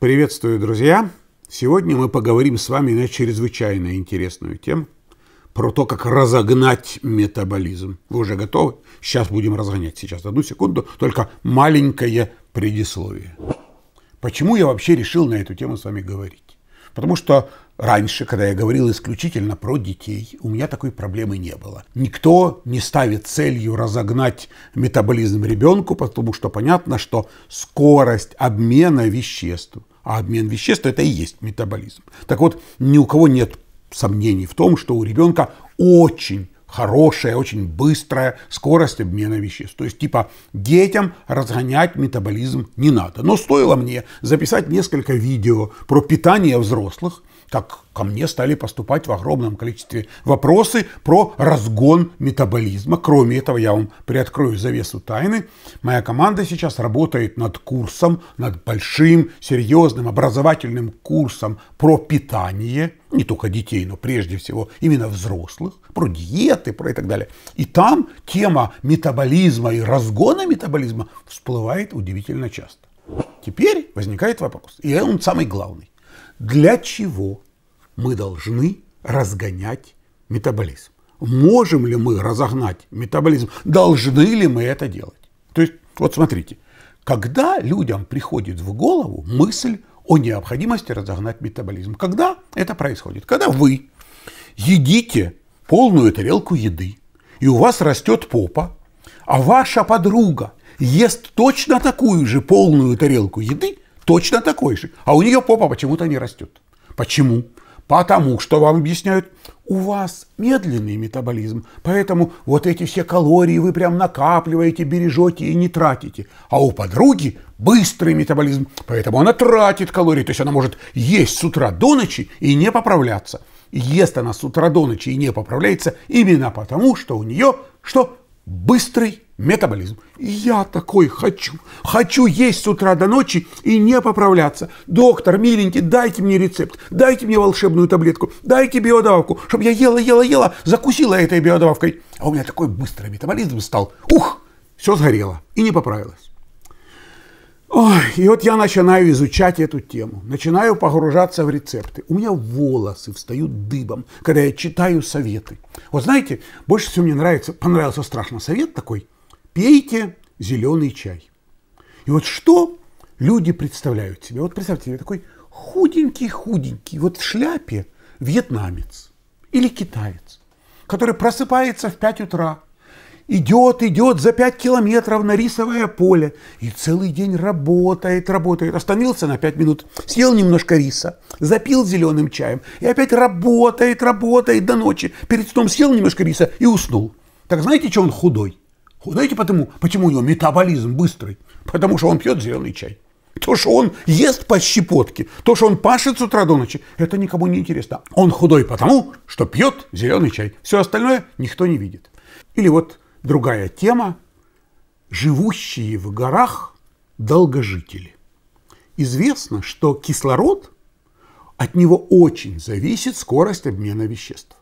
Приветствую, друзья! Сегодня мы поговорим с вами на чрезвычайно интересную тему про то, как разогнать метаболизм. Вы уже готовы? Сейчас будем разгонять. Сейчас, одну секунду, только маленькое предисловие. Почему я вообще решил на эту тему с вами говорить? Потому что раньше, когда я говорил исключительно про детей, у меня такой проблемы не было. Никто не ставит целью разогнать метаболизм ребенку, потому что понятно, что скорость обмена веществ а обмен веществ – это и есть метаболизм. Так вот, ни у кого нет сомнений в том, что у ребенка очень хорошая, очень быстрая скорость обмена веществ. То есть, типа, детям разгонять метаболизм не надо. Но стоило мне записать несколько видео про питание взрослых – как ко мне стали поступать в огромном количестве вопросы про разгон метаболизма. Кроме этого, я вам приоткрою завесу тайны. Моя команда сейчас работает над курсом, над большим, серьезным образовательным курсом про питание, не только детей, но прежде всего именно взрослых, про диеты, про и так далее. И там тема метаболизма и разгона метаболизма всплывает удивительно часто. Теперь возникает вопрос, и он самый главный. Для чего мы должны разгонять метаболизм. Можем ли мы разогнать метаболизм? Должны ли мы это делать? То есть, вот смотрите, когда людям приходит в голову мысль о необходимости разогнать метаболизм? Когда это происходит? Когда вы едите полную тарелку еды, и у вас растет попа, а ваша подруга ест точно такую же полную тарелку еды, точно такой же, а у нее попа почему-то не растет. Почему? Потому что вам объясняют, у вас медленный метаболизм, поэтому вот эти все калории вы прям накапливаете, бережете и не тратите. А у подруги быстрый метаболизм, поэтому она тратит калории, то есть она может есть с утра до ночи и не поправляться. И ест она с утра до ночи и не поправляется именно потому, что у нее что? Быстрый метаболизм. я такой хочу. Хочу есть с утра до ночи и не поправляться. Доктор, миленький, дайте мне рецепт, дайте мне волшебную таблетку, дайте биодавку, чтобы я ела, ела, ела, закусила этой биодавкой. А у меня такой быстрый метаболизм стал. Ух, все сгорело и не поправилось. Ой, и вот я начинаю изучать эту тему, начинаю погружаться в рецепты. У меня волосы встают дыбом, когда я читаю советы. Вот знаете, больше всего мне нравится, понравился страшно совет такой – пейте зеленый чай. И вот что люди представляют себе? Вот представьте себе такой худенький-худенький, вот в шляпе вьетнамец или китаец, который просыпается в 5 утра, идет, идет за 5 километров на рисовое поле и целый день работает, работает. Остановился на 5 минут, съел немножко риса, запил зеленым чаем и опять работает, работает до ночи. Перед сном съел немножко риса и уснул. Так знаете, что он худой? Знаете потому, почему у него метаболизм быстрый? Потому что он пьет зеленый чай. То, что он ест по щепотке, то, что он пашет с утра до ночи, это никому не интересно. Он худой потому, что пьет зеленый чай. Все остальное никто не видит. Или вот другая тема. Живущие в горах долгожители. Известно, что кислород, от него очень зависит скорость обмена веществ.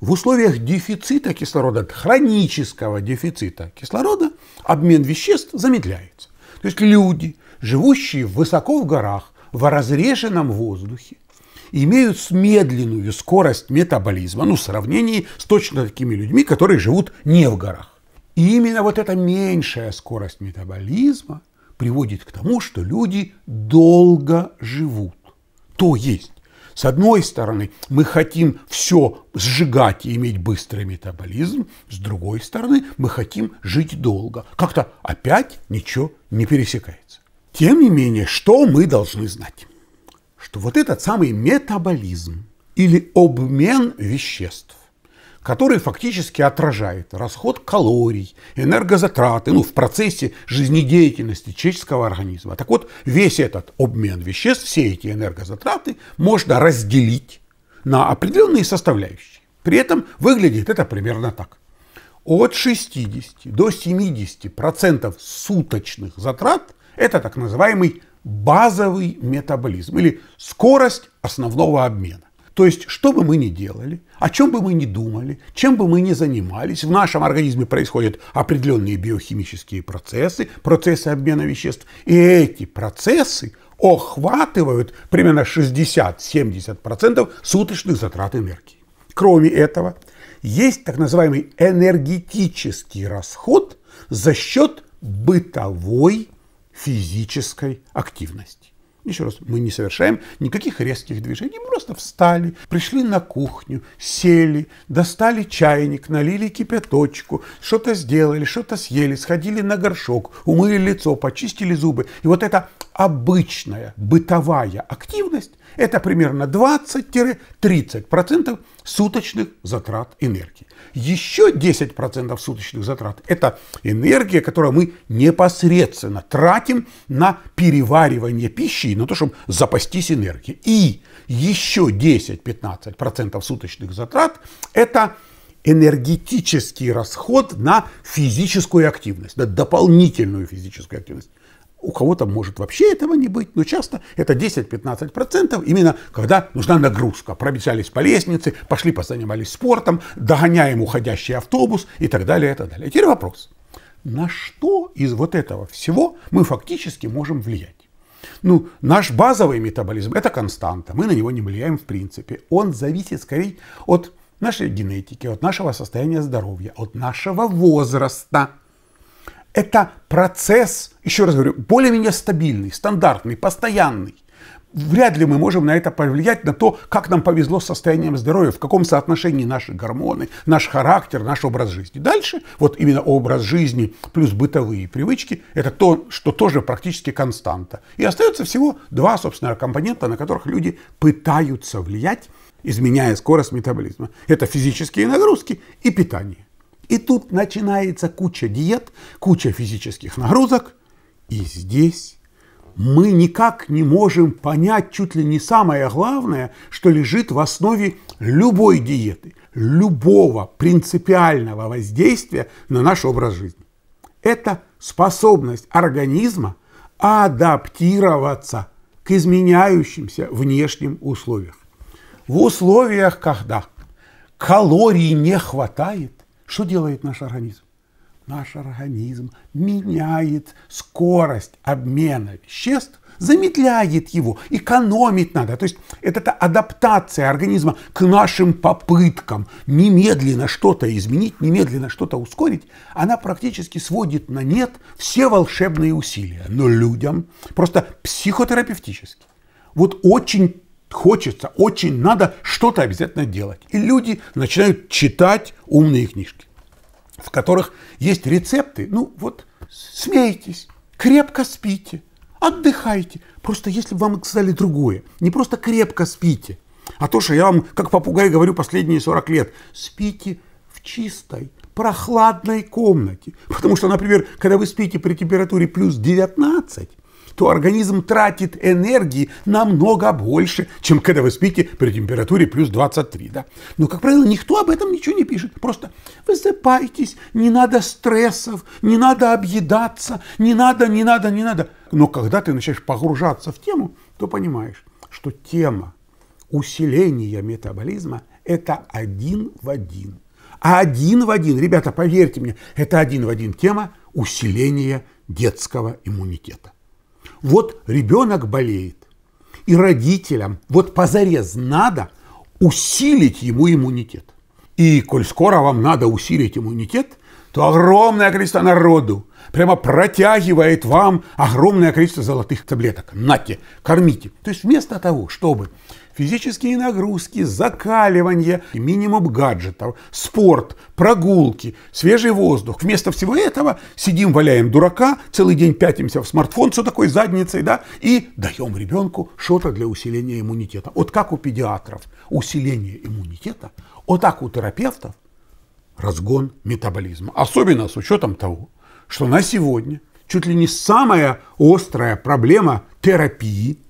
В условиях дефицита кислорода, хронического дефицита кислорода, обмен веществ замедляется. То есть люди, живущие высоко в горах, в разреженном воздухе, имеют медленную скорость метаболизма, ну, в сравнении с точно такими людьми, которые живут не в горах. И именно вот эта меньшая скорость метаболизма приводит к тому, что люди долго живут. То есть с одной стороны, мы хотим все сжигать и иметь быстрый метаболизм, с другой стороны, мы хотим жить долго. Как-то опять ничего не пересекается. Тем не менее, что мы должны знать? Что вот этот самый метаболизм или обмен веществ который фактически отражает расход калорий, энергозатраты ну, в процессе жизнедеятельности человеческого организма. Так вот, весь этот обмен веществ, все эти энергозатраты можно разделить на определенные составляющие. При этом выглядит это примерно так. От 60 до 70% суточных затрат – это так называемый базовый метаболизм или скорость основного обмена. То есть, что бы мы ни делали, о чем бы мы ни думали, чем бы мы ни занимались, в нашем организме происходят определенные биохимические процессы, процессы обмена веществ, и эти процессы охватывают примерно 60-70% суточных затрат энергии. Кроме этого, есть так называемый энергетический расход за счет бытовой физической активности. Еще раз, мы не совершаем никаких резких движений, мы просто встали, пришли на кухню, сели, достали чайник, налили кипяточку, что-то сделали, что-то съели, сходили на горшок, умыли лицо, почистили зубы. И вот это обычная бытовая активность – это примерно 20-30% суточных затрат энергии. Еще 10% суточных затрат – это энергия, которую мы непосредственно тратим на переваривание пищи, на то, чтобы запастись энергией. И еще 10-15% суточных затрат – это энергетический расход на физическую активность, на дополнительную физическую активность. У кого-то может вообще этого не быть, но часто это 10-15% именно когда нужна нагрузка. Пробежались по лестнице, пошли позанимались спортом, догоняем уходящий автобус и так далее, и так далее. И теперь вопрос. На что из вот этого всего мы фактически можем влиять? Ну, наш базовый метаболизм – это константа, мы на него не влияем в принципе. Он зависит скорее от нашей генетики, от нашего состояния здоровья, от нашего возраста – это процесс, еще раз говорю, более-менее стабильный, стандартный, постоянный. Вряд ли мы можем на это повлиять, на то, как нам повезло с состоянием здоровья, в каком соотношении наши гормоны, наш характер, наш образ жизни. Дальше, вот именно образ жизни плюс бытовые привычки, это то, что тоже практически константа. И остается всего два, собственно, компонента, на которых люди пытаются влиять, изменяя скорость метаболизма. Это физические нагрузки и питание. И тут начинается куча диет, куча физических нагрузок. И здесь мы никак не можем понять чуть ли не самое главное, что лежит в основе любой диеты, любого принципиального воздействия на наш образ жизни. Это способность организма адаптироваться к изменяющимся внешним условиям. В условиях, когда калорий не хватает, что делает наш организм? Наш организм меняет скорость обмена веществ, замедляет его, экономить надо. То есть это -то адаптация организма к нашим попыткам немедленно что-то изменить, немедленно что-то ускорить, она практически сводит на нет все волшебные усилия. Но людям просто психотерапевтически вот очень хочется, очень надо что-то обязательно делать. И люди начинают читать умные книжки, в которых есть рецепты. Ну вот, смейтесь, крепко спите, отдыхайте. Просто если бы вам сказали другое, не просто крепко спите, а то, что я вам, как попугай, говорю последние 40 лет, спите в чистой, прохладной комнате. Потому что, например, когда вы спите при температуре плюс 19, то организм тратит энергии намного больше, чем когда вы спите при температуре плюс 23. Да? Но, как правило, никто об этом ничего не пишет. Просто высыпайтесь, не надо стрессов, не надо объедаться, не надо, не надо, не надо. Но когда ты начинаешь погружаться в тему, то понимаешь, что тема усиления метаболизма – это один в один. а Один в один, ребята, поверьте мне, это один в один тема усиления детского иммунитета. Вот ребенок болеет, и родителям вот позарез надо усилить ему иммунитет. И коль скоро вам надо усилить иммунитет, то огромное количество народу прямо протягивает вам огромное количество золотых таблеток. Нате, кормите. То есть вместо того, чтобы физические нагрузки, закаливание, минимум гаджетов, спорт, прогулки, свежий воздух. Вместо всего этого сидим, валяем дурака, целый день пятимся в смартфон с такой задницей, да, и даем ребенку что-то для усиления иммунитета. Вот как у педиатров усиление иммунитета, вот так у терапевтов разгон метаболизма. Особенно с учетом того, что на сегодня чуть ли не самая острая проблема терапии –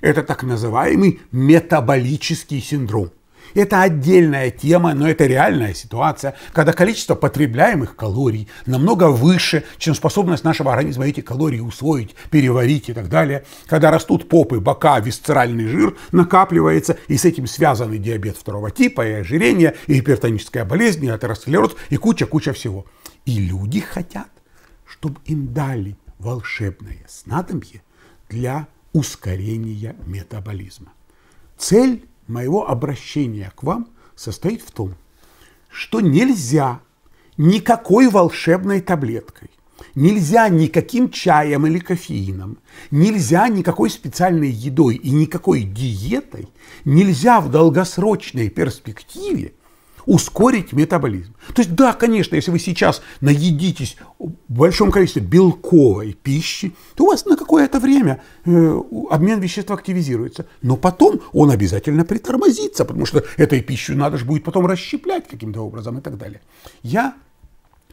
это так называемый метаболический синдром. Это отдельная тема, но это реальная ситуация, когда количество потребляемых калорий намного выше, чем способность нашего организма эти калории усвоить, переварить и так далее. Когда растут попы, бока, висцеральный жир накапливается, и с этим связаны диабет второго типа, и ожирение, и гипертоническая болезнь, и атеросклероз, и куча-куча всего. И люди хотят, чтобы им дали волшебное снадобье для ускорения метаболизма. Цель моего обращения к вам состоит в том, что нельзя никакой волшебной таблеткой, нельзя никаким чаем или кофеином, нельзя никакой специальной едой и никакой диетой, нельзя в долгосрочной перспективе – ускорить метаболизм. То есть, да, конечно, если вы сейчас наедитесь в большом количестве белковой пищи, то у вас на какое-то время э, обмен веществ активизируется. Но потом он обязательно притормозится, потому что этой пищу надо же будет потом расщеплять каким-то образом и так далее. Я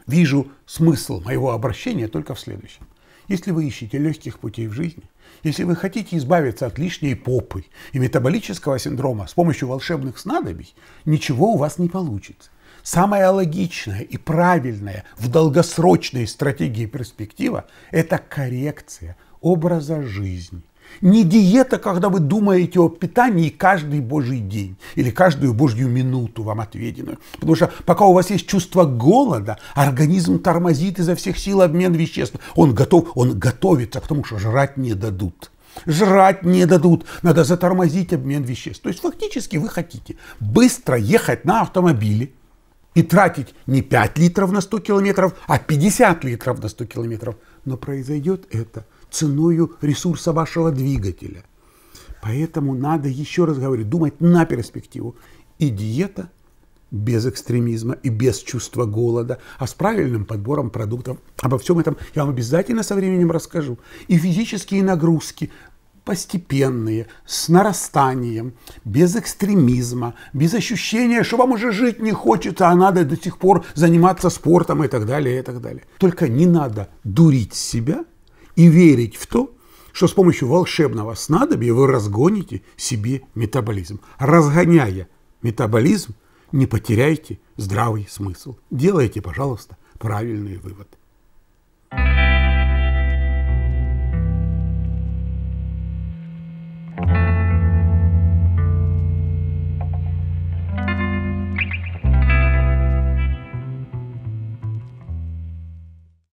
вижу смысл моего обращения только в следующем. Если вы ищете легких путей в жизни, если вы хотите избавиться от лишней попы и метаболического синдрома с помощью волшебных снадобий, ничего у вас не получится. Самая логичная и правильная в долгосрочной стратегии перспектива – это коррекция образа жизни – не диета, когда вы думаете о питании каждый божий день или каждую божью минуту вам отведенную. Потому что пока у вас есть чувство голода, организм тормозит изо всех сил обмен веществ. Он готов, он готовится, потому что жрать не дадут. Жрать не дадут, надо затормозить обмен веществ. То есть фактически вы хотите быстро ехать на автомобиле, и тратить не 5 литров на 100 километров, а 50 литров на 100 километров. Но произойдет это – ценою ресурса вашего двигателя. Поэтому надо, еще раз говорю, думать на перспективу. И диета без экстремизма и без чувства голода, а с правильным подбором продуктов. Обо всем этом я вам обязательно со временем расскажу. И физические нагрузки постепенные, с нарастанием, без экстремизма, без ощущения, что вам уже жить не хочется, а надо до сих пор заниматься спортом и так далее, и так далее. Только не надо дурить себя – и верить в то, что с помощью волшебного снадобья вы разгоните себе метаболизм. Разгоняя метаболизм, не потеряйте здравый смысл. Делайте, пожалуйста, правильные выводы.